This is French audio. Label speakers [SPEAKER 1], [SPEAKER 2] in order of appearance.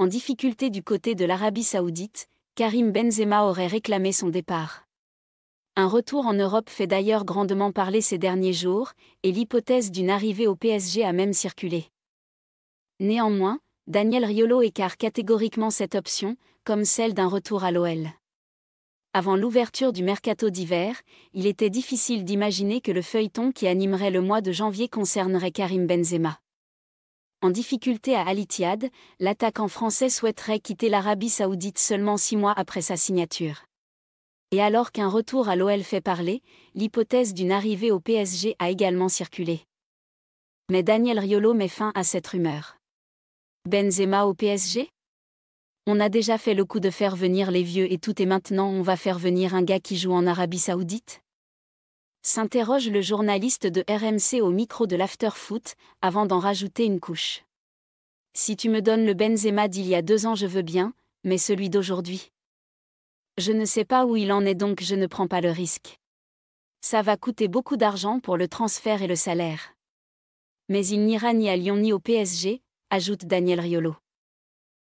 [SPEAKER 1] en difficulté du côté de l'Arabie saoudite, Karim Benzema aurait réclamé son départ. Un retour en Europe fait d'ailleurs grandement parler ces derniers jours, et l'hypothèse d'une arrivée au PSG a même circulé. Néanmoins, Daniel Riolo écarte catégoriquement cette option, comme celle d'un retour à l'OL. Avant l'ouverture du mercato d'hiver, il était difficile d'imaginer que le feuilleton qui animerait le mois de janvier concernerait Karim Benzema en difficulté à Al Ittihad, l'attaquant français souhaiterait quitter l'Arabie saoudite seulement six mois après sa signature. Et alors qu'un retour à l'OL fait parler, l'hypothèse d'une arrivée au PSG a également circulé. Mais Daniel Riolo met fin à cette rumeur. Benzema au PSG On a déjà fait le coup de faire venir les vieux et tout et maintenant on va faire venir un gars qui joue en Arabie saoudite s'interroge le journaliste de RMC au micro de l'afterfoot, avant d'en rajouter une couche. Si tu me donnes le Benzema d'il y a deux ans, je veux bien, mais celui d'aujourd'hui. Je ne sais pas où il en est donc je ne prends pas le risque. Ça va coûter beaucoup d'argent pour le transfert et le salaire. Mais il n'ira ni à Lyon ni au PSG, ajoute Daniel Riolo.